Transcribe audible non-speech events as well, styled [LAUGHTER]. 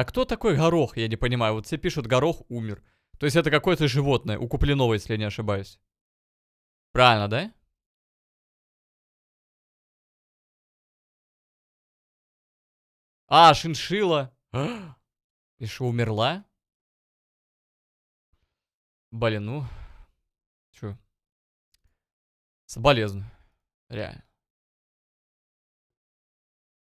А кто такой горох, я не понимаю. Вот все пишут, горох умер. То есть это какое-то животное, у Куплинова, если я не ошибаюсь. Правильно, да? А, шиншила. [GASPS] И что, умерла? Блин, ну... что, Соболезно. Реально.